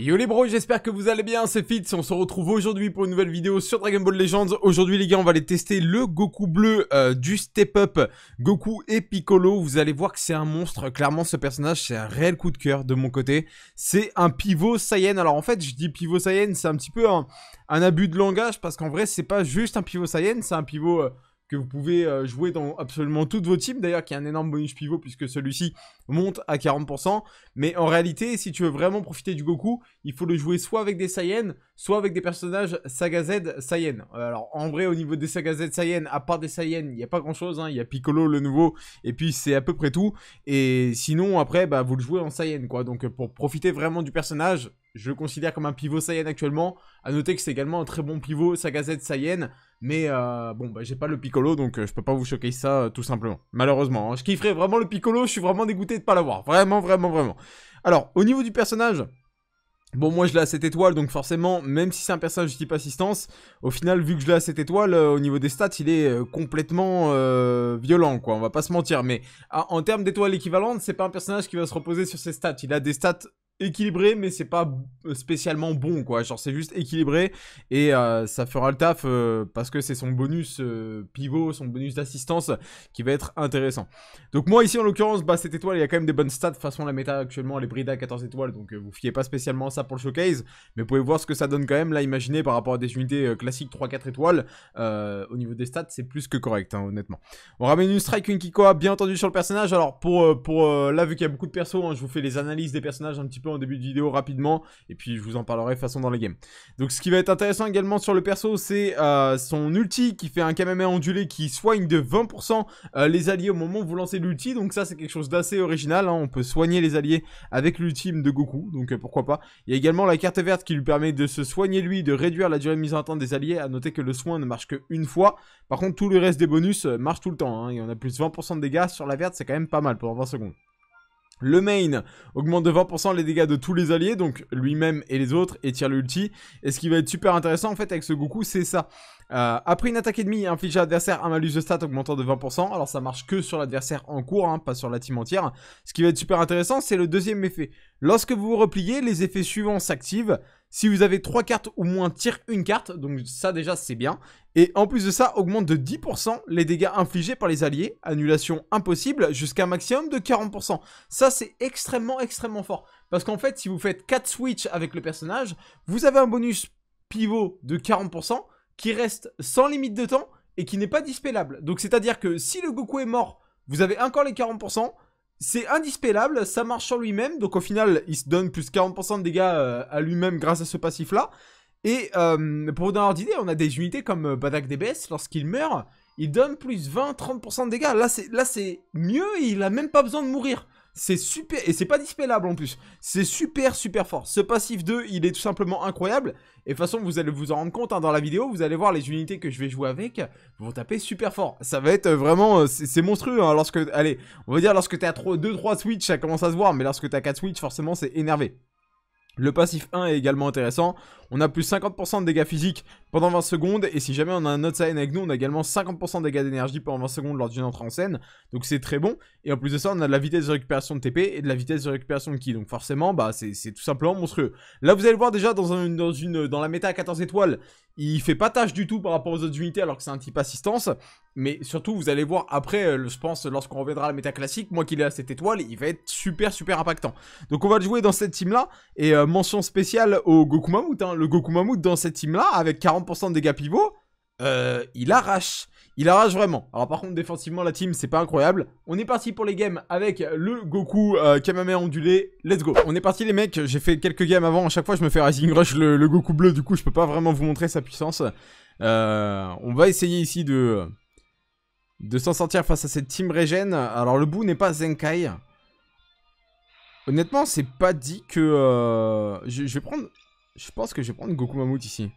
Yo les bros, j'espère que vous allez bien, c'est Fitz, on se retrouve aujourd'hui pour une nouvelle vidéo sur Dragon Ball Legends. Aujourd'hui les gars, on va aller tester le Goku bleu euh, du Step Up, Goku et Piccolo. Vous allez voir que c'est un monstre, clairement ce personnage c'est un réel coup de cœur de mon côté. C'est un pivot Saiyan, alors en fait je dis pivot Saiyan, c'est un petit peu un, abus de langage parce qu'en vrai c'est pas juste un pivot Saiyan, c'est un pivot... Euh, que vous pouvez euh, jouer dans absolument toutes vos teams. D'ailleurs, qui a un énorme bonus pivot puisque celui-ci monte à 40%. Mais en réalité, si tu veux vraiment profiter du Goku, il faut le jouer soit avec des Saiyans, soit avec des personnages Saga Z Saiyan. Euh, alors, en vrai, au niveau des Saga Z Saiyan, à part des Saiyans, il n'y a pas grand-chose. Hein. Il y a Piccolo, le nouveau, et puis c'est à peu près tout. Et sinon, après, bah, vous le jouez en Saiyan, quoi. Donc, euh, pour profiter vraiment du personnage, je le considère comme un pivot Saiyan actuellement. À noter que c'est également un très bon pivot Saga Z Saiyan. Mais euh, bon, bah, j'ai pas le piccolo, donc euh, je peux pas vous choquer ça euh, tout simplement. Malheureusement, hein. je kifferais vraiment le piccolo, je suis vraiment dégoûté de pas l'avoir. Vraiment, vraiment, vraiment. Alors, au niveau du personnage, Bon, moi je l'ai à cette étoile, donc forcément, même si c'est un personnage type assistance, au final, vu que je l'ai à cette étoile, au niveau des stats, il est complètement violent, quoi, on va pas se mentir. Mais en termes d'étoiles équivalentes, c'est pas un personnage qui va se reposer sur ses stats. Il a des stats équilibré, mais c'est pas euh, spécialement bon, quoi. Genre, c'est juste équilibré et euh, ça fera le taf euh, parce que c'est son bonus pivot, son bonus d'assistance qui va être intéressant. Donc, moi, ici, en l'occurrence, bah, cette étoile, il y a quand même des bonnes stats. De façon, la méta actuellement, elle est brida à 14 étoiles, donc vous fiez pas spécialement ça pour le showcase, mais vous pouvez voir ce que ça donne quand même. Là, imaginez par rapport à des unités classiques 3-4 étoiles, au niveau des stats, c'est plus que correct, hein, honnêtement. On ramène une strike, une kiko bien entendu, sur le personnage. Alors, pour, pour là, vu qu'il y a beaucoup de persos, hein, je vous fais les analyses des personnages un petit peu en début de vidéo rapidement, et puis je vous en parlerai de façon dans la game. Donc ce qui va être intéressant également sur le perso, c'est euh, son ulti qui fait un Kamehameha ondulé qui soigne de 20% euh, les alliés au moment où vous lancez l'ulti, donc ça c'est quelque chose d'assez original, hein. on peut soigner les alliés avec l'ultime de Goku, donc euh, pourquoi pas. Il y a également la carte verte qui lui permet de se soigner lui, de réduire la durée de mise en temps des alliés, à noter que le soin ne marche qu'une fois, par contre tout le reste des bonus marche tout le temps, hein. il y en a plus de 20% de dégâts sur la verte, c'est quand même pas mal pendant 20 secondes. Le main augmente de 20% les dégâts de tous les alliés, donc lui-même et les autres, et tire l'ulti. Et ce qui va être super intéressant en fait avec ce Goku, c'est ça. Euh, après une attaque ennemie, inflige à l'adversaire un malus de stat augmentant de 20%. Alors ça marche que sur l'adversaire en cours, hein, pas sur la team entière. Ce qui va être super intéressant, c'est le deuxième effet. Lorsque vous vous repliez, les effets suivants s'activent. Si vous avez 3 cartes ou moins, tire une carte. Donc ça déjà c'est bien. Et en plus de ça, augmente de 10% les dégâts infligés par les alliés. Annulation impossible jusqu'à un maximum de 40%. Ça c'est extrêmement extrêmement fort. Parce qu'en fait si vous faites 4 switches avec le personnage, vous avez un bonus pivot de 40% qui reste sans limite de temps et qui n'est pas dispellable. Donc c'est à dire que si le Goku est mort, vous avez encore les 40% c'est indispellable, ça marche sur lui-même, donc au final, il se donne plus 40% de dégâts euh, à lui-même grâce à ce passif-là. Et euh, pour vous donner d'idée, on a des unités comme euh, Badak DBS, lorsqu'il meurt, il donne plus 20-30% de dégâts. Là, c'est mieux il a même pas besoin de mourir. C'est super, et c'est pas dispellable en plus. C'est super, super fort. Ce passif 2, il est tout simplement incroyable. Et de toute façon, vous allez vous en rendre compte hein, dans la vidéo. Vous allez voir les unités que je vais jouer avec vont taper super fort. Ça va être euh, vraiment, euh, c'est monstrueux. Hein, lorsque, allez, on va dire lorsque t'as 2-3 switch, ça commence à se voir. Mais lorsque t'as 4 switch, forcément, c'est énervé. Le passif 1 est également intéressant on a plus 50% de dégâts physiques pendant 20 secondes. Et si jamais on a un autre Saiyan avec nous, on a également 50% de dégâts d'énergie pendant 20 secondes lors d'une entrée en scène. Donc c'est très bon. Et en plus de ça, on a de la vitesse de récupération de TP et de la vitesse de récupération de ki. Donc forcément, bah c'est tout simplement monstrueux. Là, vous allez voir déjà dans, la méta à 14 étoiles. Il fait pas tâche du tout par rapport aux autres unités alors que c'est un type assistance. Mais surtout, vous allez voir après, euh, je pense, lorsqu'on reviendra à la méta classique, moi qu'il est à cette étoile, il va être super, super impactant. Donc on va le jouer dans cette team-là. Et euh, mention spéciale au Goku Mamout, hein, le Goku Mammouth dans cette team-là, avec 40% de dégâts pivot, euh, il arrache. Il arrache vraiment. Alors par contre, défensivement, la team, c'est pas incroyable. On est parti pour les games avec le Goku euh, Kamame ondulé. Let's go. On est parti les mecs. J'ai fait quelques games avant. À chaque fois, je me fais Rising Rush le, Goku bleu. Du coup, je peux pas vraiment vous montrer sa puissance. Euh, on va essayer ici de, de s'en sortir face à cette team Regen. Alors le bout n'est pas Zenkai. Honnêtement, c'est pas dit que... je, vais prendre je pense que je vais prendre Goku Mammouth ici.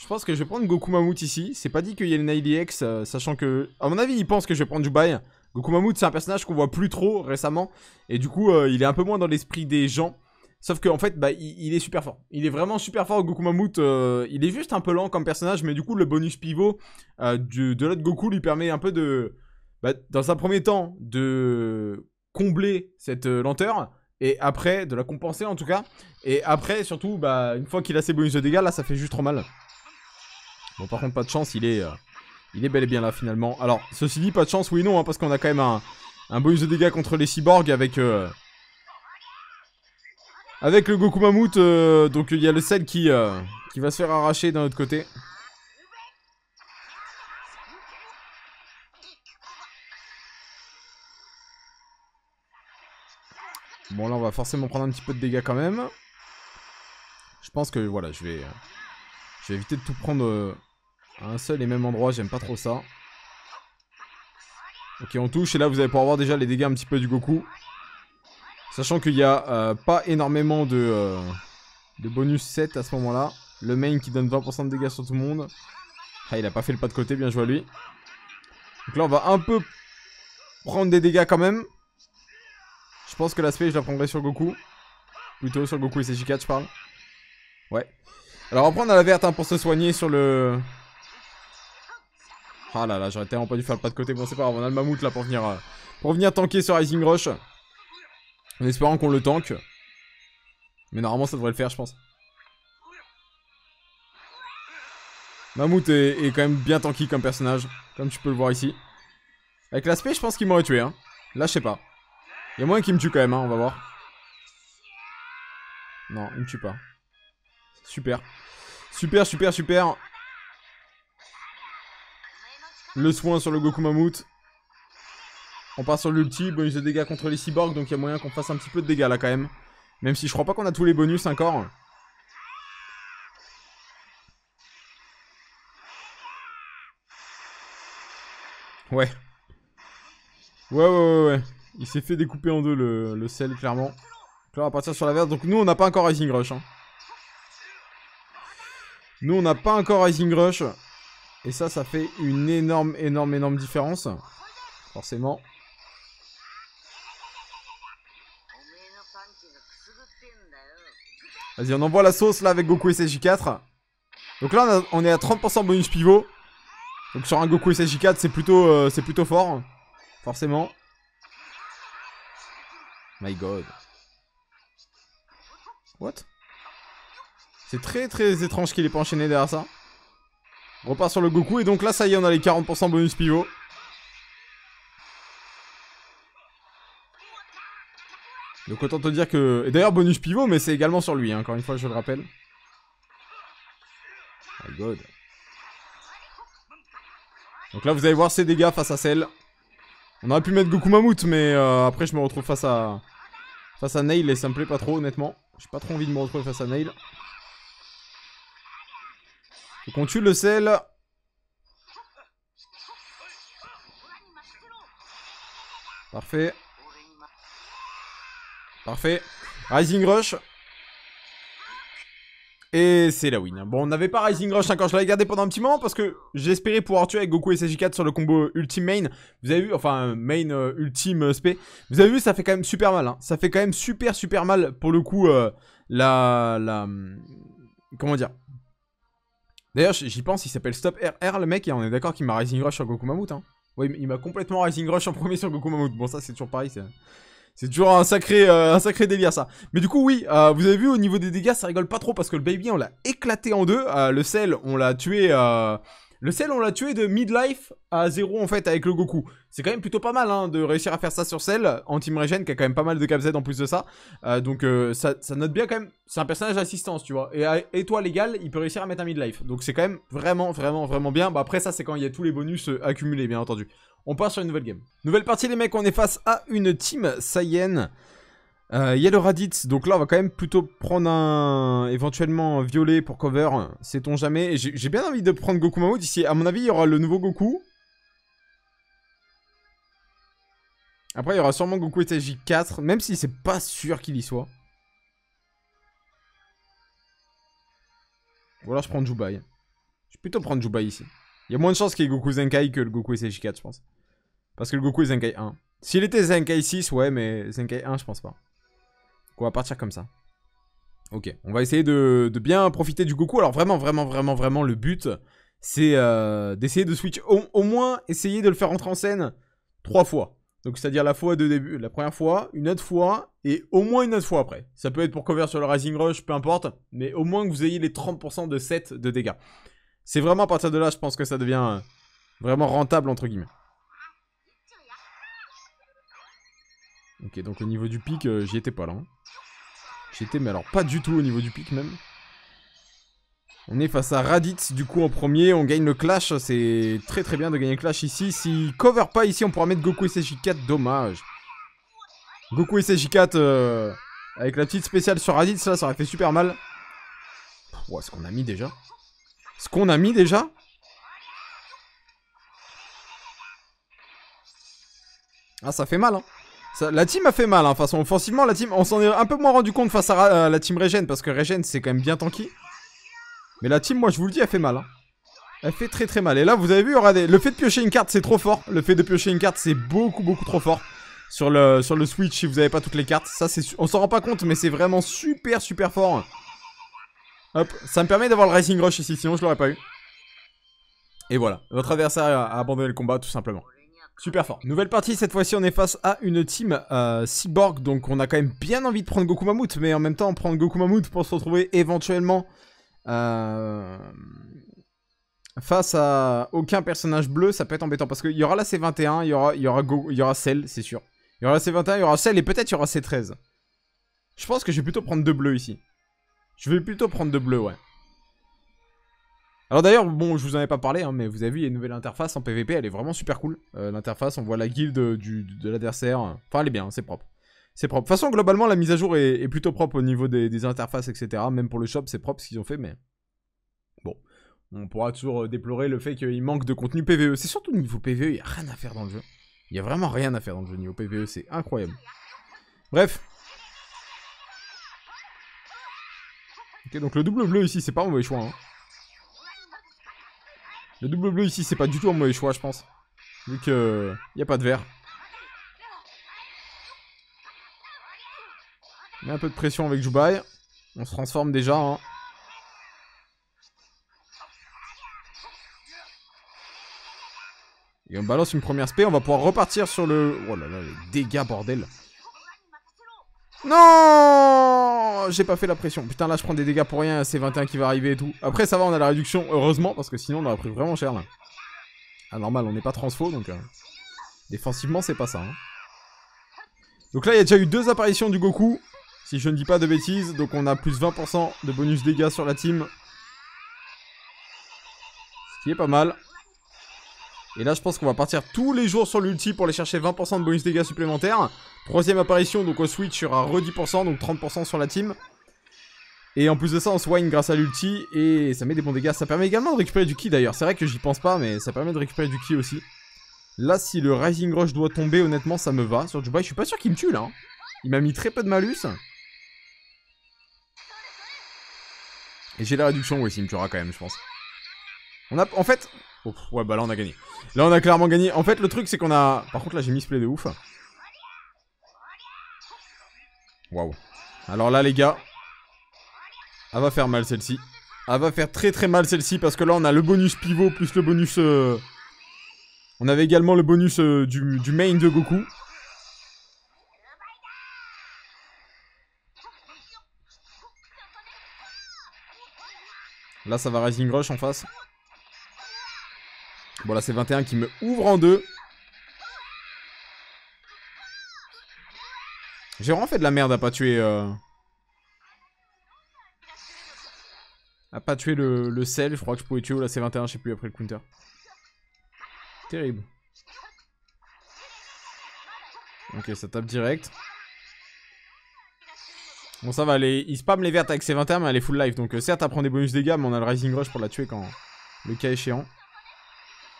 Je pense que je vais prendre Goku Mammouth ici. C'est pas dit qu'il y ait le Nile X, euh, sachant que... À mon avis, il pense que je vais prendre Jubai. Goku Mammouth, c'est un personnage qu'on voit plus trop récemment. Et du coup, euh, il est un peu moins dans l'esprit des gens. Sauf qu'en en fait, bah, il, est super fort. Il est vraiment super fort, Goku Mammouth. Euh, il est juste un peu lent comme personnage, mais du coup, le bonus pivot de l'autre Goku lui permet un peu de... Bah, dans un premier temps, de combler cette lenteur. Et après, de la compenser en tout cas. Et après, surtout, bah, une fois qu'il a ses bonus de dégâts, là, ça fait juste trop mal. Bon, par contre, pas de chance, il est, euh, il est bel et bien là finalement. Alors, ceci dit, pas de chance, oui, non, hein, parce qu'on a quand même un, un, bonus de dégâts contre les cyborgs avec. Euh, avec le Goku Mammouth, euh, donc il y a le sel qui, qui va se faire arracher d'un autre côté. Bon, là, on va forcément prendre un petit peu de dégâts quand même. Je pense que, voilà, je vais... Euh, je vais éviter de tout prendre euh, à un seul et même endroit. J'aime pas trop ça. Ok, on touche. Et là, vous allez pouvoir voir déjà les dégâts un petit peu du Goku. Sachant qu'il n'y a euh, pas énormément de, de bonus 7 à ce moment-là. Le main qui donne 20% de dégâts sur tout le monde. Ah, il a pas fait le pas de côté, bien joué à lui. Donc là, on va un peu prendre des dégâts quand même. Je pense que l'aspect, je la prendrai sur Goku. Plutôt sur Goku et CJ4, je parle. Ouais. Alors, on prend la verte hein, pour se soigner sur le... Ah là là, j'aurais tellement pas dû faire le pas de côté. Bon, c'est pas grave, on a le mammouth là pour venir, euh, pour venir tanker sur Rising Rush. En espérant qu'on le tank. Mais normalement, ça devrait le faire, je pense. Mammouth est, est quand même bien tanky comme personnage, comme tu peux le voir ici. Avec l'aspect, je pense qu'il m'aurait tué. Hein. Là, je sais pas. Il y moyen qu'il me tue quand même, hein, on va voir. Non, il me tue pas. Super. Super, super, super. Le soin sur le Goku Mammouth. On part sur l'ulti, bonus de dégâts contre les cyborgs, donc il y a moyen qu'on fasse un petit peu de dégâts là quand même. Même si je crois pas qu'on a tous les bonus encore. Ouais. Ouais, ouais, ouais, ouais. Il s'est fait découper en deux le, le sel, clairement. Là, on va partir sur la verte. Donc nous, on n'a pas encore Rising Rush. Hein. Nous, on n'a pas encore Rising Rush. Et ça, ça fait une énorme, énorme, énorme différence. Forcément. Vas-y, on envoie la sauce là avec Goku ssj 4 Donc là, on, est à 30% bonus pivot. Donc sur un Goku ssj 4 c'est plutôt, euh, c'est plutôt fort. Forcément. My god. What C'est très très étrange qu'il ait pas enchaîné derrière ça. On repart sur le Goku et donc là ça y est on a les 40% bonus pivot. Donc autant te dire que... Et d'ailleurs bonus pivot mais c'est également sur lui, hein, encore une fois je le rappelle. My god. Donc là vous allez voir ses dégâts face à celle. On aurait pu mettre Goku Mammouth, mais euh, après, je me retrouve face à... Face à Nail, et ça me plaît pas trop, honnêtement. J'ai pas trop envie de me retrouver face à Nail. Donc on tue le sel. Parfait. Parfait. Rising Rush. Et c'est la win. Bon, on n'avait pas Rising Rush hein, quand je l'avais gardé pendant un petit moment parce que j'espérais pouvoir tuer avec Goku et sj 4 sur le combo ultime main. Vous avez vu, enfin main euh, ultime euh, spé. Vous avez vu, ça fait quand même super mal. Hein. Ça fait quand même super super mal pour le coup euh, la, la... Hum, comment dire D'ailleurs, j'y pense, il s'appelle Stop RR le mec et on est d'accord qu'il m'a Rising Rush sur Goku Mammouth. Hein. Oui, il m'a complètement Rising Rush en premier sur Goku Mammouth. Bon, ça c'est toujours pareil, c'est... C'est toujours un sacré, euh, un sacré délire ça. Mais du coup oui, euh, vous avez vu au niveau des dégâts ça rigole pas trop parce que le baby on l'a éclaté en deux. Euh, le sel on l'a tué... Le sel on l'a tué de midlife à zéro en fait avec le Goku. C'est quand même plutôt pas mal hein, de réussir à faire ça sur sel. team Regen qui a quand même pas mal de cap Z en plus de ça. donc ça, note bien quand même. C'est un personnage d'assistance tu vois. Et toi l'égal il peut réussir à mettre un midlife. Donc c'est quand même vraiment vraiment vraiment bien. Bah, après ça c'est quand il y a tous les bonus accumulés bien entendu. On part sur une nouvelle game. Nouvelle partie les mecs, on est face à une team Saiyan. Il euh, y a le Raditz, donc là on va quand même plutôt prendre un éventuellement violet pour cover, sait-on jamais. J'ai bien envie de prendre Goku Mahoud ici. à mon avis il y aura le nouveau Goku. Après il y aura sûrement Goku et Sj 4, même si c'est pas sûr qu'il y soit. Ou alors je prends Jubai. Je vais plutôt prendre Jubai ici. Il y a moins de chances qu'il y ait Goku Zenkai que le Goku SJ4 je pense. Parce que le Goku est Zenkai 1. S'il était Zenkai 6, ouais, mais Zenkai 1, je pense pas. Donc on va partir comme ça. Ok, on va essayer de, bien profiter du Goku. Alors vraiment, vraiment, vraiment, vraiment, le but, c'est euh, d'essayer de switch. Au, moins, essayer de le faire rentrer en scène trois fois. Donc c'est-à-dire la fois de début, la première fois, une autre fois, et au moins une autre fois après. Ça peut être pour cover sur le Rising Rush, peu importe, mais au moins que vous ayez les 30% de set de dégâts. C'est vraiment à partir de là, je pense que ça devient euh, vraiment rentable, entre guillemets. Ok, donc au niveau du pic, euh, j'y étais pas là. J'y hein. J'étais, mais alors pas du tout au niveau du pic même. On est face à Raditz du coup en premier, on gagne le clash, c'est très très bien de gagner le clash ici. Si cover pas ici, on pourra mettre Goku et SJ4, dommage. Goku et SJ4 euh, avec la petite spéciale sur Raditz là, ça aurait fait super mal. Ouah, ce qu'on a mis déjà. Ce qu'on a mis déjà Ah, ça fait mal hein la team a fait mal, hein. façon offensivement, la team, on s'en est un peu moins rendu compte face à euh, la team Regen, parce que Regen c'est quand même bien tanky. Mais la team, moi je vous le dis, a fait mal. Hein. Elle fait très très mal. Et là, vous avez vu, regardez, le fait de piocher une carte, c'est trop fort. Le fait de piocher une carte, c'est beaucoup beaucoup trop fort. Sur le, sur le Switch, si vous n'avez pas toutes les cartes. Ça, c'est on s'en rend pas compte, mais c'est vraiment super super fort. Hop, ça me permet d'avoir le rising Rush ici, sinon je l'aurais pas eu. Et voilà, votre adversaire a abandonné le combat tout simplement. Super fort. Nouvelle partie, cette fois-ci on est face à une team euh, cyborg, donc on a quand même bien envie de prendre Goku Mammouth, mais en même temps prendre Goku Mammouth pour se retrouver éventuellement euh, face à aucun personnage bleu, ça peut être embêtant, parce qu'il y aura la C21, il y aura, y, aura y aura Cell, c'est sûr. Il y aura la C21, il y aura Cell, et peut-être il y aura C13. Je pense que je vais plutôt prendre deux bleus ici. Je vais plutôt prendre deux bleus, ouais. Alors d'ailleurs, bon, je vous en ai pas parlé, hein, mais vous avez vu, il y a une nouvelle interface en PVP, elle est vraiment super cool. Euh, l'interface, on voit la guilde du, de l'adversaire. Enfin, elle est bien, hein, c'est propre. C'est propre. De toute façon, globalement, la mise à jour est, plutôt propre au niveau des, interfaces, etc. Même pour le shop, c'est propre ce qu'ils ont fait, mais... Bon. On pourra toujours euh, déplorer le fait qu'il manque de contenu PVE. C'est surtout niveau PVE, il n'y a rien à faire dans le jeu. Il n'y a vraiment rien à faire dans le jeu niveau PVE, c'est incroyable. Bref. Ok, donc le double bleu ici, c'est pas un mauvais choix, hein. Le double bleu ici, c'est pas du tout un mauvais choix, je pense. Vu que y a pas de vert. Mets un peu de pression avec Jubai. On se transforme déjà. Hein. Et on balance une première spé, on va pouvoir repartir sur le... Oh là là, les dégâts, bordel. Non J'ai pas fait la pression. Putain, là, je prends des dégâts pour rien. C'est 21 qui va arriver et tout. Après, ça va, on a la réduction, heureusement, parce que sinon, on aurait pris vraiment cher, là. Ah, normal, on n'est pas transfo, donc... Euh, défensivement, c'est pas ça. Hein. Donc là, il y a déjà eu deux apparitions du Goku. Si je ne dis pas de bêtises. Donc on a plus 20% de bonus dégâts sur la team. Ce qui est pas mal. Et là, je pense qu'on va partir tous les jours sur l'ulti pour aller chercher 20% de bonus dégâts supplémentaires. Troisième apparition, donc au switch, sur un re 10%, donc 30% sur la team. Et en plus de ça, on soigne grâce à l'ulti et ça met des bons dégâts. Ça permet également de récupérer du ki d'ailleurs. C'est vrai que j'y pense pas, mais ça permet de récupérer du ki aussi. Là, si le Rising Rush doit tomber, honnêtement, ça me va. Sur Dubai, je suis pas sûr qu'il me tue là. Hein. Il m'a mis très peu de malus. Et j'ai la réduction, oui, s'il me tuera quand même, je pense. On a... En fait, ouais, bah là, on a gagné. Là, on a clairement gagné. En fait, le truc, c'est qu'on a... Par contre, là, j'ai mis play de ouf. Waouh. Alors là, les gars... Elle va faire mal, celle-ci. Elle va faire très très mal, celle-ci, parce que là, on a le bonus pivot plus le bonus... Euh, on avait également le bonus euh, du, du main de Goku. Là, ça va Rising Rush en face. Bon là c'est 21 qui me ouvre en deux. J'ai vraiment fait de la merde à pas tuer... Euh... pas tuer le, sel, je crois que je pouvais tuer oh, là c'est 21, je sais plus après le counter. Terrible. Ok, ça tape direct. Bon ça va, aller il spam les vertes avec ses 21 mais elle est full life. Donc euh, certes, elle prend des bonus dégâts, mais on a le Rising Rush pour la tuer quand... Le cas échéant.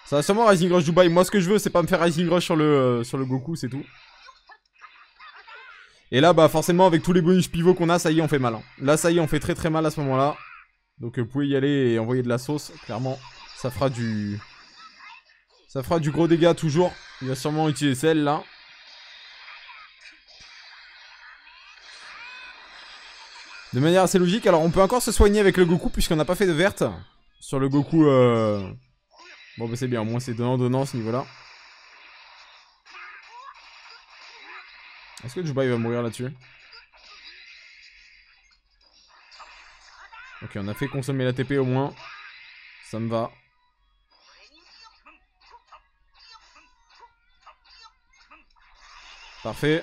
Ça va sûrement Rising Rush Dubaï. Moi, ce que je veux, c'est pas me faire Rising Rush sur le, euh, sur le Goku, c'est tout. Et là, bah forcément, avec tous les bonus pivots qu'on a, ça y est, on fait mal. Hein. Là, ça y est, on fait très très mal à ce moment-là. Donc, euh, vous pouvez y aller et envoyer de la sauce. Clairement, ça fera du... Ça fera du gros dégât toujours. Il va sûrement utiliser celle, là. De manière assez logique. Alors, on peut encore se soigner avec le Goku, puisqu'on n'a pas fait de verte sur le Goku... Euh... Bon bah c'est bien, au moins c'est donnant-donnant ce niveau-là. Est-ce que Juba il va mourir là-dessus Ok, on a fait consommer la TP au moins. Ça me va. Parfait.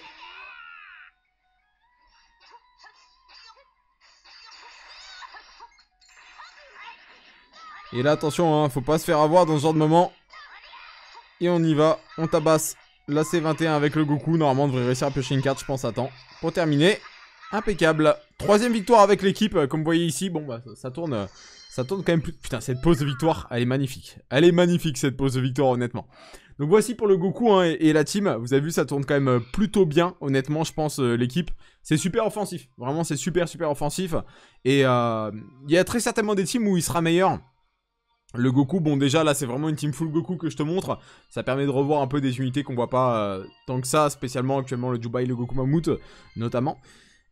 Et là, attention, hein, faut pas se faire avoir dans ce genre de moment. Et on y va, on tabasse la C21 avec le Goku. Normalement, on devrait réussir à piocher une carte, je pense, à temps. Pour terminer, impeccable. Troisième victoire avec l'équipe, euh, comme vous voyez ici. Bon, bah, ça, tourne... Euh, ça tourne quand même plus... Putain, cette pause de victoire, elle est magnifique. Elle est magnifique, cette pause de victoire, honnêtement. Donc voici pour le Goku hein, et, la team. Vous avez vu, ça tourne quand même euh, plutôt bien, honnêtement, je pense, l'équipe. C'est super offensif. Vraiment, c'est super, super offensif. Et il y a très certainement des teams où il sera meilleur. Le Goku, bon déjà là c'est vraiment une team full Goku que je te montre. Ça permet de revoir un peu des unités qu'on voit pas euh, tant que ça, spécialement actuellement le Dubai, le Goku Mammouth notamment.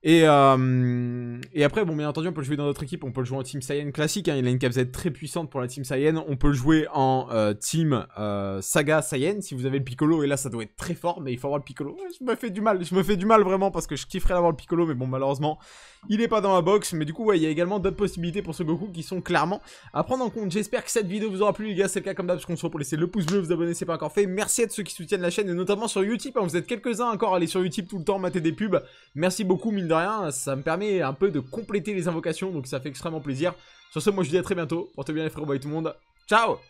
Euh, et, après, bon bien entendu on peut le jouer dans notre équipe, on peut le jouer en Team Saiyan classique, hein. il a une KZ très puissante pour la Team Saiyan. On peut le jouer en euh, Team Saga Saiyan si vous avez le Piccolo, et là ça doit être très fort, mais il faut avoir le Piccolo. Je me fais du mal, je me fais du mal vraiment parce que je kifferais d'avoir le Piccolo, mais bon malheureusement il n'est pas dans la box, mais du coup, il y a également d'autres possibilités pour ce Goku qui sont clairement à prendre en compte. J'espère que cette vidéo vous aura plu, les gars. C'est le cas comme d'hab, parce qu'on se retrouve pour laisser le pouce bleu, vous abonner, c'est pas encore fait. Merci à tous ceux qui soutiennent la chaîne et notamment sur YouTube. Hein. vous êtes quelques-uns encore à aller sur YouTube tout le temps, mater des pubs. Merci beaucoup, mine de rien. Ça me permet un peu de compléter les invocations, donc ça fait extrêmement plaisir. Sur ce, moi je vous dis à très bientôt. Portez bien les frérots, bye tout le monde. Ciao